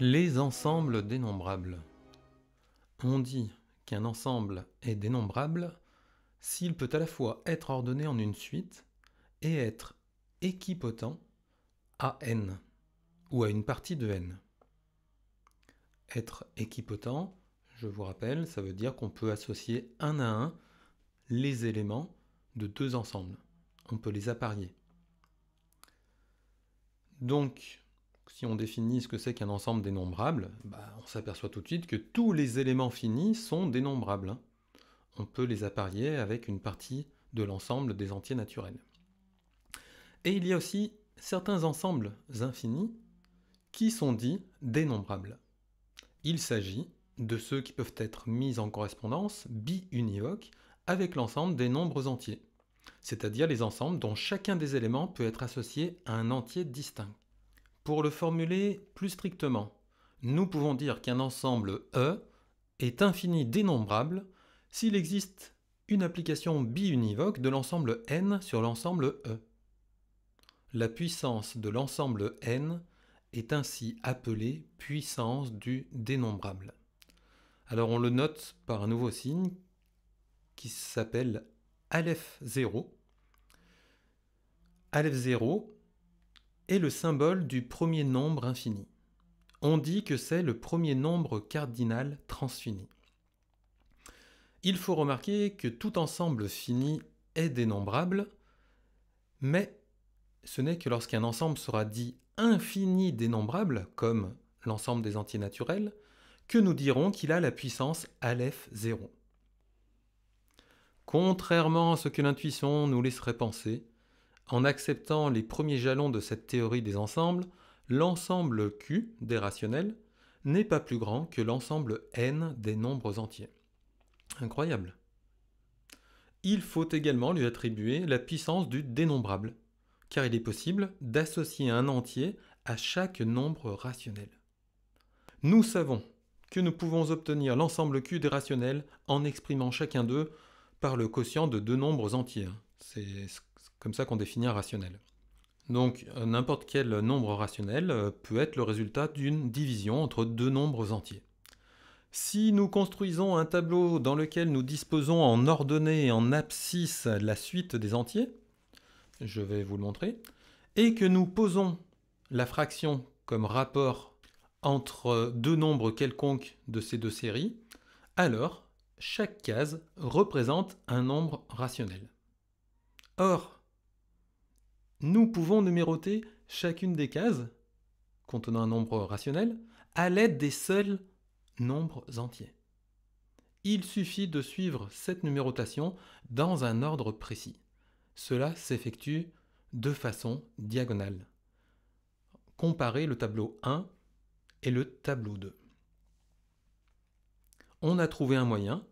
Les ensembles dénombrables. On dit qu'un ensemble est dénombrable s'il peut à la fois être ordonné en une suite et être équipotent à n ou à une partie de n. Être équipotent, je vous rappelle, ça veut dire qu'on peut associer un à un les éléments de deux ensembles. On peut les apparier. Donc, si on définit ce que c'est qu'un ensemble dénombrable, bah, on s'aperçoit tout de suite que tous les éléments finis sont dénombrables. Hein. On peut les apparier avec une partie de l'ensemble des entiers naturels. Et il y a aussi certains ensembles infinis qui sont dits dénombrables. Il s'agit de ceux qui peuvent être mis en correspondance bi-univoque avec l'ensemble des nombres entiers, c'est-à-dire les ensembles dont chacun des éléments peut être associé à un entier distinct. Pour le formuler plus strictement, nous pouvons dire qu'un ensemble E est infini dénombrable s'il existe une application biunivoque de l'ensemble N sur l'ensemble E. La puissance de l'ensemble N est ainsi appelée puissance du dénombrable. Alors on le note par un nouveau signe qui s'appelle Aleph 0. Aleph 0 est le symbole du premier nombre infini. On dit que c'est le premier nombre cardinal transfini. Il faut remarquer que tout ensemble fini est dénombrable, mais ce n'est que lorsqu'un ensemble sera dit infini dénombrable, comme l'ensemble des entiers naturels, que nous dirons qu'il a la puissance Aleph 0. Contrairement à ce que l'intuition nous laisserait penser, en acceptant les premiers jalons de cette théorie des ensembles, l'ensemble Q des rationnels n'est pas plus grand que l'ensemble n des nombres entiers. Incroyable. Il faut également lui attribuer la puissance du dénombrable, car il est possible d'associer un entier à chaque nombre rationnel. Nous savons que nous pouvons obtenir l'ensemble Q des rationnels en exprimant chacun d'eux par le quotient de deux nombres entiers. C'est ce comme ça qu'on définit un rationnel. Donc euh, n'importe quel nombre rationnel euh, peut être le résultat d'une division entre deux nombres entiers. Si nous construisons un tableau dans lequel nous disposons en ordonnée et en abscisse la suite des entiers, je vais vous le montrer, et que nous posons la fraction comme rapport entre deux nombres quelconques de ces deux séries, alors chaque case représente un nombre rationnel. Or, nous pouvons numéroter chacune des cases, contenant un nombre rationnel, à l'aide des seuls nombres entiers. Il suffit de suivre cette numérotation dans un ordre précis. Cela s'effectue de façon diagonale. Comparez le tableau 1 et le tableau 2. On a trouvé un moyen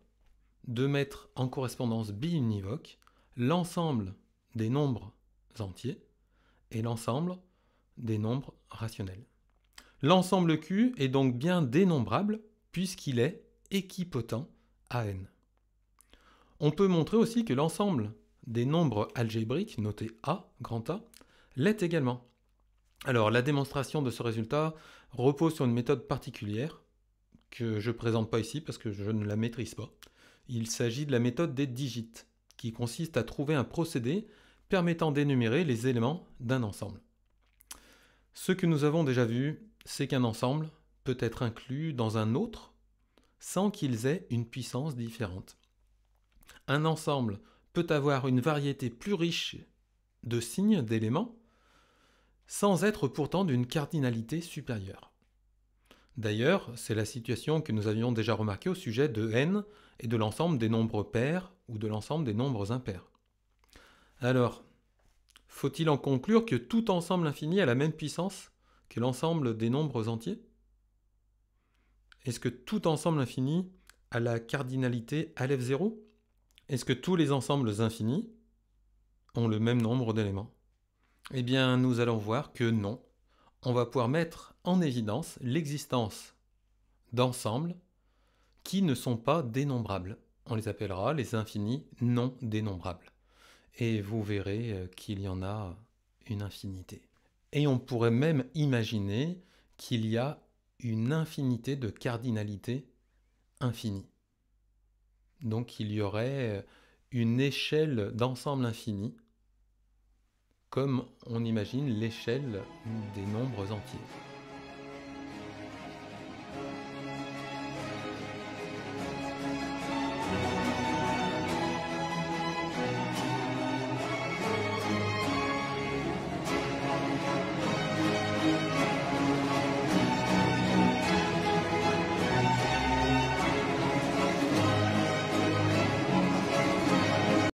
de mettre en correspondance biunivoque l'ensemble des nombres entiers et l'ensemble des nombres rationnels. L'ensemble Q est donc bien dénombrable puisqu'il est équipotent à n. On peut montrer aussi que l'ensemble des nombres algébriques notés A, grand A, l'est également. Alors la démonstration de ce résultat repose sur une méthode particulière que je ne présente pas ici parce que je ne la maîtrise pas. Il s'agit de la méthode des digits, qui consiste à trouver un procédé permettant d'énumérer les éléments d'un ensemble. Ce que nous avons déjà vu, c'est qu'un ensemble peut être inclus dans un autre sans qu'ils aient une puissance différente. Un ensemble peut avoir une variété plus riche de signes, d'éléments, sans être pourtant d'une cardinalité supérieure. D'ailleurs, c'est la situation que nous avions déjà remarquée au sujet de n et de l'ensemble des nombres pairs ou de l'ensemble des nombres impairs. Alors, faut-il en conclure que tout ensemble infini a la même puissance que l'ensemble des nombres entiers Est-ce que tout ensemble infini a la cardinalité Aleph 0 Est-ce que tous les ensembles infinis ont le même nombre d'éléments Eh bien, nous allons voir que non. On va pouvoir mettre en évidence l'existence d'ensembles qui ne sont pas dénombrables. On les appellera les infinis non dénombrables et vous verrez euh, qu'il y en a une infinité. Et on pourrait même imaginer qu'il y a une infinité de cardinalités infinies. Donc il y aurait euh, une échelle d'ensemble infini, comme on imagine l'échelle des nombres entiers.